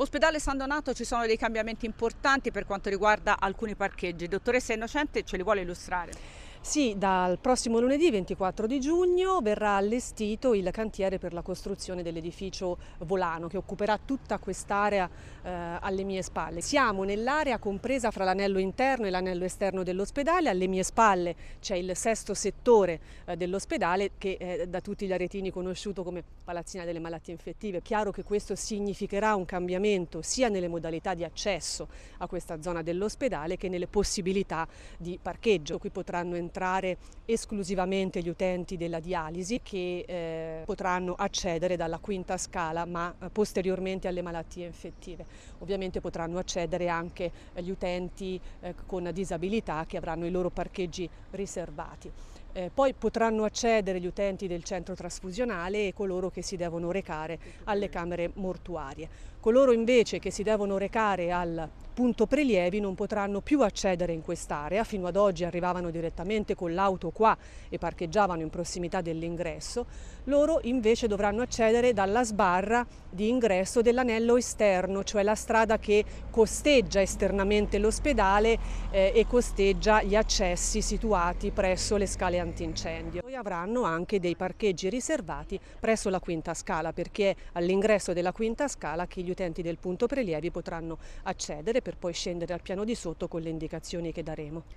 Ospedale San Donato ci sono dei cambiamenti importanti per quanto riguarda alcuni parcheggi. Dottoressa Innocente ce li vuole illustrare? Sì, dal prossimo lunedì 24 di giugno verrà allestito il cantiere per la costruzione dell'edificio Volano che occuperà tutta quest'area eh, alle mie spalle. Siamo nell'area compresa fra l'anello interno e l'anello esterno dell'ospedale, alle mie spalle c'è il sesto settore eh, dell'ospedale che è eh, da tutti gli aretini conosciuto come palazzina delle malattie infettive. Chiaro che questo significherà un cambiamento sia nelle modalità di accesso a questa zona dell'ospedale che nelle possibilità di parcheggio. Qui potranno entrare concentrare esclusivamente gli utenti della dialisi che eh, potranno accedere dalla quinta scala ma eh, posteriormente alle malattie infettive. Ovviamente potranno accedere anche gli utenti eh, con disabilità che avranno i loro parcheggi riservati. Eh, poi potranno accedere gli utenti del centro trasfusionale e coloro che si devono recare alle camere mortuarie. Coloro invece che si devono recare al punto prelievi non potranno più accedere in quest'area, fino ad oggi arrivavano direttamente con l'auto qua e parcheggiavano in prossimità dell'ingresso, loro invece dovranno accedere dalla sbarra di ingresso dell'anello esterno, cioè la strada che costeggia esternamente l'ospedale eh, e costeggia gli accessi situati presso le scale antiche antincendio. Poi avranno anche dei parcheggi riservati presso la quinta scala perché è all'ingresso della quinta scala che gli utenti del punto prelievi potranno accedere per poi scendere al piano di sotto con le indicazioni che daremo.